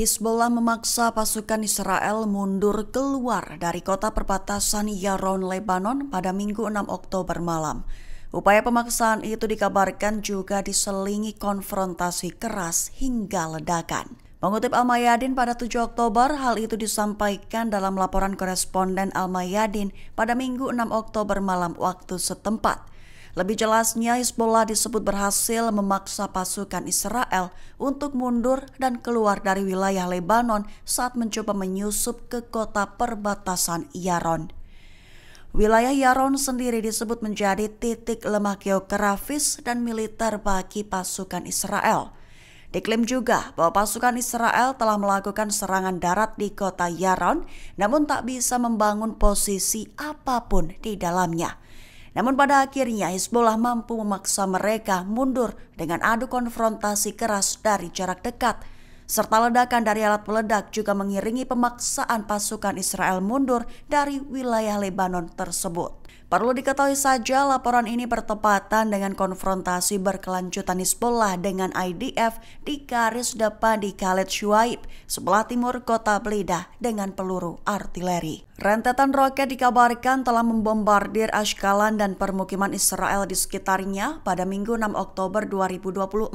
Hizbullah memaksa pasukan Israel mundur keluar dari kota perbatasan Yaron, Lebanon pada Minggu 6 Oktober malam. Upaya pemaksaan itu dikabarkan juga diselingi konfrontasi keras hingga ledakan. Mengutip Al-Mayadin pada 7 Oktober, hal itu disampaikan dalam laporan koresponden Al-Mayadin pada Minggu 6 Oktober malam waktu setempat. Lebih jelasnya, isbola disebut berhasil memaksa pasukan Israel untuk mundur dan keluar dari wilayah Lebanon saat mencoba menyusup ke kota perbatasan Yaron. Wilayah Yaron sendiri disebut menjadi titik lemah geografis dan militer bagi pasukan Israel. Diklaim juga bahwa pasukan Israel telah melakukan serangan darat di kota Yaron, namun tak bisa membangun posisi apapun di dalamnya. Namun pada akhirnya Hizbullah mampu memaksa mereka mundur dengan adu konfrontasi keras dari jarak dekat. Serta ledakan dari alat peledak juga mengiringi pemaksaan pasukan Israel mundur dari wilayah Lebanon tersebut. Perlu diketahui saja laporan ini bertepatan dengan konfrontasi berkelanjutan Hizbullah dengan IDF di garis depan di Khaled Shuaib, sebelah timur kota Blida dengan peluru artileri. Rentetan roket dikabarkan telah membombardir Ashkalan dan permukiman Israel di sekitarnya pada Minggu 6 Oktober 2024.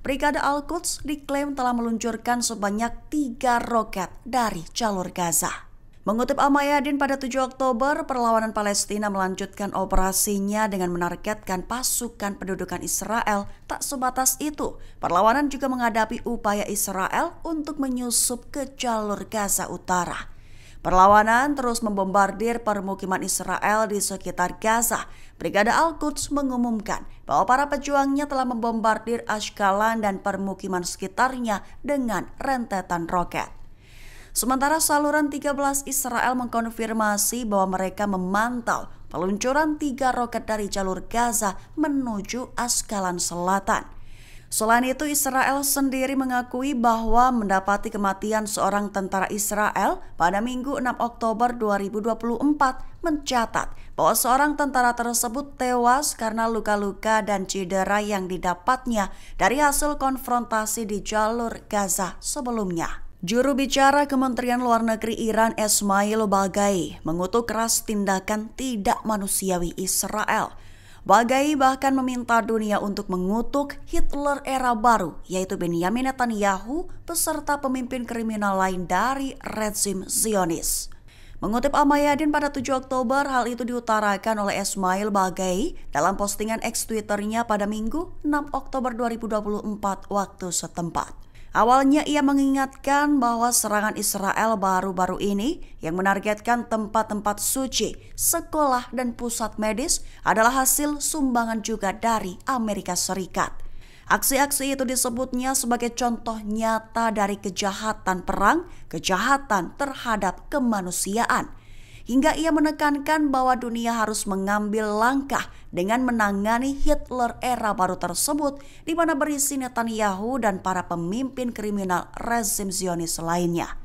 Brigade Al-Quds diklaim telah meluncurkan sebanyak tiga roket dari jalur Gaza. Mengutip Amayadin pada 7 Oktober, perlawanan Palestina melanjutkan operasinya dengan menargetkan pasukan pendudukan Israel tak sebatas itu. Perlawanan juga menghadapi upaya Israel untuk menyusup ke jalur Gaza Utara. Perlawanan terus membombardir permukiman Israel di sekitar Gaza. Brigada Al-Quds mengumumkan bahwa para pejuangnya telah membombardir Ashkelon dan permukiman sekitarnya dengan rentetan roket. Sementara saluran 13 Israel mengkonfirmasi bahwa mereka memantau peluncuran tiga roket dari jalur Gaza menuju Askalan Selatan. Selain itu, Israel sendiri mengakui bahwa mendapati kematian seorang tentara Israel pada Minggu 6 Oktober 2024 mencatat bahwa seorang tentara tersebut tewas karena luka-luka dan cedera yang didapatnya dari hasil konfrontasi di jalur Gaza sebelumnya. Juru bicara Kementerian Luar Negeri Iran Esmail Bagai mengutuk keras tindakan tidak manusiawi Israel. Bagai bahkan meminta dunia untuk mengutuk Hitler era baru, yaitu Benjamin Netanyahu beserta pemimpin kriminal lain dari rezim Zionis. Mengutip Amayadin pada 7 Oktober, hal itu diutarakan oleh Esmail Bagai dalam postingan ex Twitternya pada Minggu 6 Oktober 2024 waktu setempat. Awalnya ia mengingatkan bahwa serangan Israel baru-baru ini yang menargetkan tempat-tempat suci, sekolah, dan pusat medis adalah hasil sumbangan juga dari Amerika Serikat. Aksi-aksi itu disebutnya sebagai contoh nyata dari kejahatan perang, kejahatan terhadap kemanusiaan hingga ia menekankan bahwa dunia harus mengambil langkah dengan menangani Hitler era baru tersebut di mana berisi Netanyahu dan para pemimpin kriminal rezim Zionis lainnya.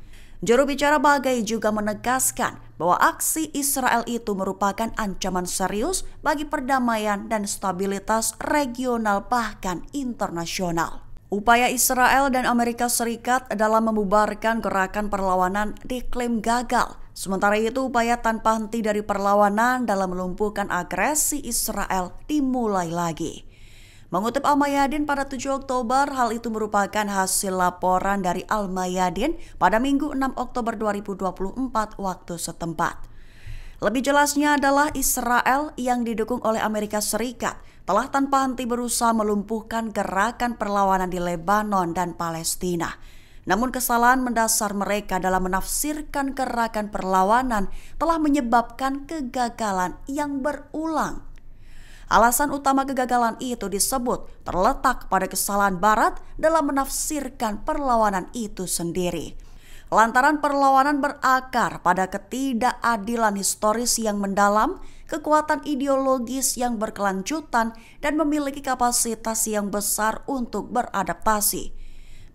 Juru bicara Bagai juga menegaskan bahwa aksi Israel itu merupakan ancaman serius bagi perdamaian dan stabilitas regional bahkan internasional. Upaya Israel dan Amerika Serikat dalam membubarkan gerakan perlawanan diklaim gagal. Sementara itu, upaya tanpa henti dari perlawanan dalam melumpuhkan agresi Israel dimulai lagi. Mengutip Al-Mayadin pada 7 Oktober, hal itu merupakan hasil laporan dari Al-Mayadin pada Minggu 6 Oktober 2024 waktu setempat. Lebih jelasnya adalah Israel yang didukung oleh Amerika Serikat telah tanpa henti berusaha melumpuhkan gerakan perlawanan di Lebanon dan Palestina. Namun kesalahan mendasar mereka dalam menafsirkan gerakan perlawanan telah menyebabkan kegagalan yang berulang. Alasan utama kegagalan itu disebut terletak pada kesalahan Barat dalam menafsirkan perlawanan itu sendiri lantaran perlawanan berakar pada ketidakadilan historis yang mendalam, kekuatan ideologis yang berkelanjutan, dan memiliki kapasitas yang besar untuk beradaptasi.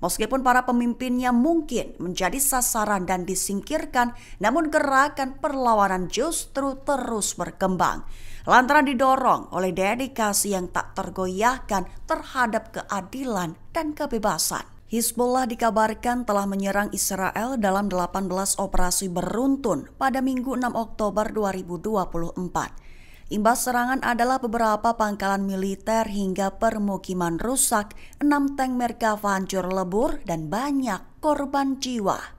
Meskipun para pemimpinnya mungkin menjadi sasaran dan disingkirkan, namun gerakan perlawanan justru terus berkembang. Lantaran didorong oleh dedikasi yang tak tergoyahkan terhadap keadilan dan kebebasan. Hizbullah dikabarkan telah menyerang Israel dalam 18 operasi beruntun pada Minggu 6 Oktober 2024. Imbas serangan adalah beberapa pangkalan militer hingga permukiman rusak, enam tank Merkava hancur lebur, dan banyak korban jiwa.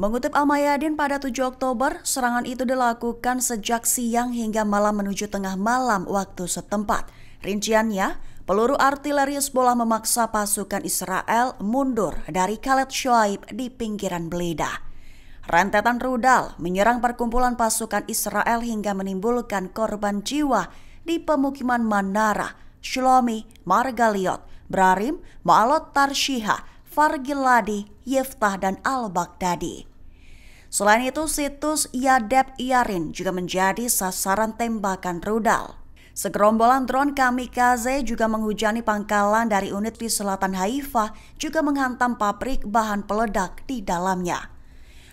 Mengutip Almayadin pada 7 Oktober, serangan itu dilakukan sejak siang hingga malam menuju tengah malam waktu setempat. Rinciannya, peluru artileri Hezbollah memaksa pasukan Israel mundur dari Khaled Shoaib di pinggiran Belida. Rentetan rudal menyerang perkumpulan pasukan Israel hingga menimbulkan korban jiwa di pemukiman Manara, Shlomi, Margaliot, Brarim, Ma'alot Tarshiha, Fargiladi, Yeftah, dan Al-Baghdadi. Selain itu, situs Yadeb Yarin juga menjadi sasaran tembakan rudal. Segerombolan drone kamikaze juga menghujani pangkalan dari unit di selatan Haifa juga menghantam pabrik bahan peledak di dalamnya.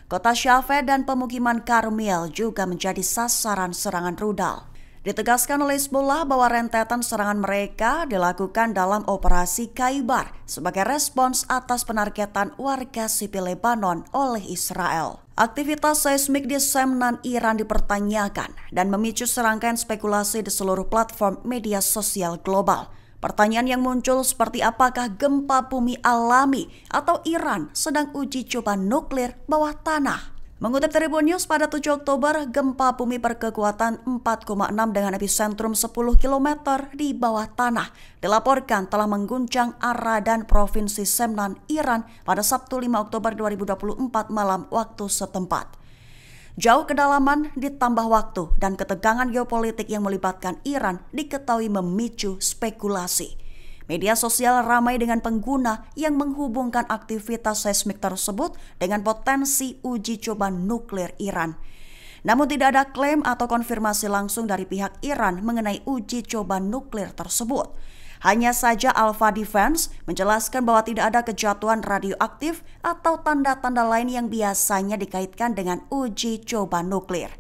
Kota Syafe dan pemukiman Karmiel juga menjadi sasaran serangan rudal. Ditegaskan oleh Hezbollah bahwa rentetan serangan mereka dilakukan dalam operasi Kaibar sebagai respons atas penargetan warga sipil Lebanon oleh Israel. Aktivitas seismik di Semnan Iran dipertanyakan dan memicu serangkaian spekulasi di seluruh platform media sosial global. Pertanyaan yang muncul seperti apakah gempa bumi alami atau Iran sedang uji coba nuklir bawah tanah. Mengutip Tribun News, pada 7 Oktober, gempa bumi berkekuatan 4,6 dengan epicentrum 10 km di bawah tanah dilaporkan telah mengguncang arah dan Provinsi Semnan, Iran pada Sabtu 5 Oktober 2024 malam waktu setempat. Jauh kedalaman ditambah waktu dan ketegangan geopolitik yang melibatkan Iran diketahui memicu spekulasi. Media sosial ramai dengan pengguna yang menghubungkan aktivitas seismik tersebut dengan potensi uji coba nuklir Iran. Namun tidak ada klaim atau konfirmasi langsung dari pihak Iran mengenai uji coba nuklir tersebut. Hanya saja Alpha Defense menjelaskan bahwa tidak ada kejatuhan radioaktif atau tanda-tanda lain yang biasanya dikaitkan dengan uji coba nuklir.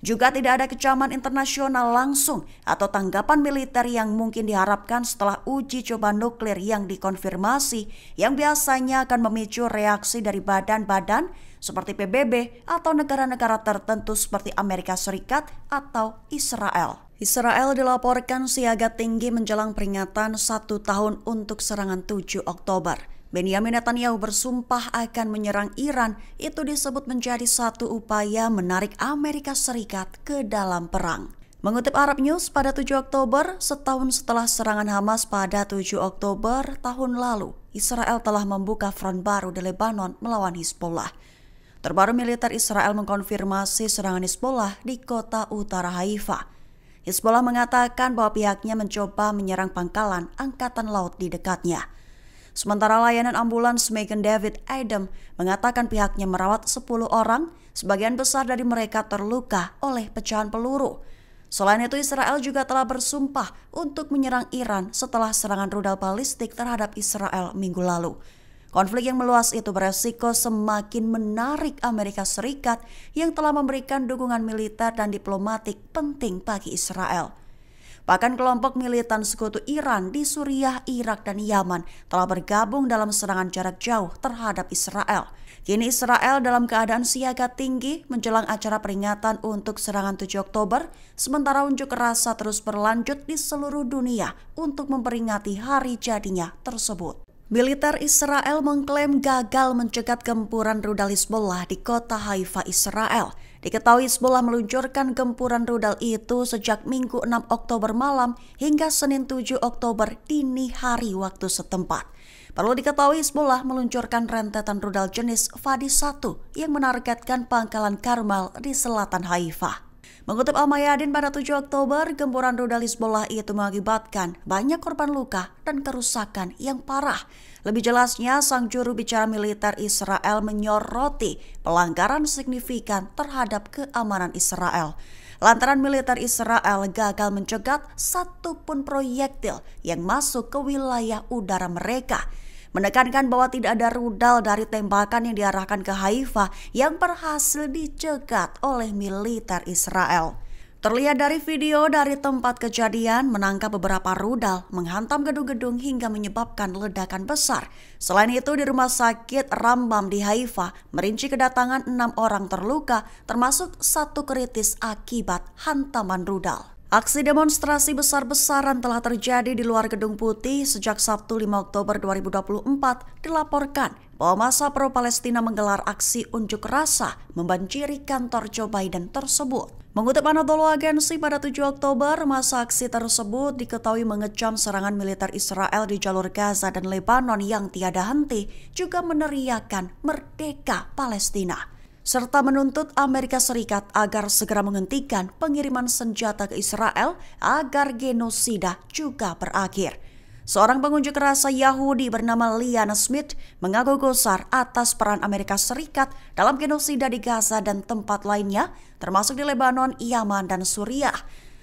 Juga tidak ada kecaman internasional langsung atau tanggapan militer yang mungkin diharapkan setelah uji coba nuklir yang dikonfirmasi yang biasanya akan memicu reaksi dari badan-badan seperti PBB atau negara-negara tertentu seperti Amerika Serikat atau Israel. Israel dilaporkan siaga tinggi menjelang peringatan satu tahun untuk serangan 7 Oktober. Benjamin Netanyahu bersumpah akan menyerang Iran itu disebut menjadi satu upaya menarik Amerika Serikat ke dalam perang. Mengutip Arab News pada 7 Oktober, setahun setelah serangan Hamas pada 7 Oktober tahun lalu, Israel telah membuka front baru di Lebanon melawan Hezbollah. Terbaru militer Israel mengkonfirmasi serangan Hezbollah di kota utara Haifa. Hezbollah mengatakan bahwa pihaknya mencoba menyerang pangkalan angkatan laut di dekatnya. Sementara layanan ambulans Megan David Adam mengatakan pihaknya merawat 10 orang, sebagian besar dari mereka terluka oleh pecahan peluru. Selain itu, Israel juga telah bersumpah untuk menyerang Iran setelah serangan rudal balistik terhadap Israel minggu lalu. Konflik yang meluas itu beresiko semakin menarik Amerika Serikat yang telah memberikan dukungan militer dan diplomatik penting bagi Israel. Bahkan kelompok militan sekutu Iran di Suriah, Irak, dan Yaman telah bergabung dalam serangan jarak jauh terhadap Israel. Kini Israel dalam keadaan siaga tinggi menjelang acara peringatan untuk serangan 7 Oktober, sementara unjuk rasa terus berlanjut di seluruh dunia untuk memperingati hari jadinya tersebut. Militer Israel mengklaim gagal mencegat gempuran rudal Hezbollah di kota Haifa, Israel. Diketahui Hezbollah meluncurkan gempuran rudal itu sejak Minggu 6 Oktober malam hingga Senin 7 Oktober dini hari waktu setempat. Perlu diketahui Hezbollah meluncurkan rentetan rudal jenis Fadi 1 yang menargetkan pangkalan Karmal di selatan Haifa. Mengutip Al-Mayadin pada 7 Oktober, gempuran rudal Hizbullah itu mengakibatkan banyak korban luka dan kerusakan yang parah. Lebih jelasnya, sang juru bicara militer Israel menyoroti pelanggaran signifikan terhadap keamanan Israel lantaran militer Israel gagal mencegat satupun proyektil yang masuk ke wilayah udara mereka menekankan bahwa tidak ada rudal dari tembakan yang diarahkan ke Haifa yang berhasil dicegat oleh militer Israel. Terlihat dari video dari tempat kejadian menangkap beberapa rudal menghantam gedung-gedung hingga menyebabkan ledakan besar. Selain itu di rumah sakit Rambam di Haifa merinci kedatangan enam orang terluka termasuk satu kritis akibat hantaman rudal. Aksi demonstrasi besar-besaran telah terjadi di luar Gedung Putih sejak Sabtu 5 Oktober 2024 dilaporkan bahwa masa pro-Palestina menggelar aksi unjuk rasa membanjiri kantor Joe Biden tersebut. Mengutip Anadolu Agensi pada 7 Oktober, masa aksi tersebut diketahui mengecam serangan militer Israel di jalur Gaza dan Lebanon yang tiada henti, juga meneriakan Merdeka Palestina serta menuntut Amerika Serikat agar segera menghentikan pengiriman senjata ke Israel agar genosida juga berakhir. Seorang pengunjuk rasa Yahudi bernama Liana Smith mengaku gosar atas peran Amerika Serikat dalam genosida di Gaza dan tempat lainnya, termasuk di Lebanon, Yaman, dan Suriah.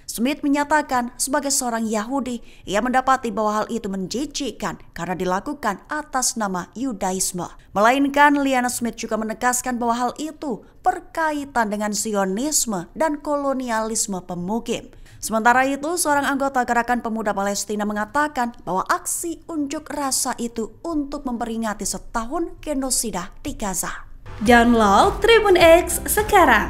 Smith menyatakan sebagai seorang Yahudi, ia mendapati bahwa hal itu menjijikkan karena dilakukan atas nama Yudaisme. Melainkan, Liana Smith juga menegaskan bahwa hal itu berkaitan dengan Zionisme dan kolonialisme pemukim. Sementara itu, seorang anggota Gerakan Pemuda Palestina mengatakan bahwa aksi unjuk rasa itu untuk memperingati setahun genosida di Gaza. Download Tribun X sekarang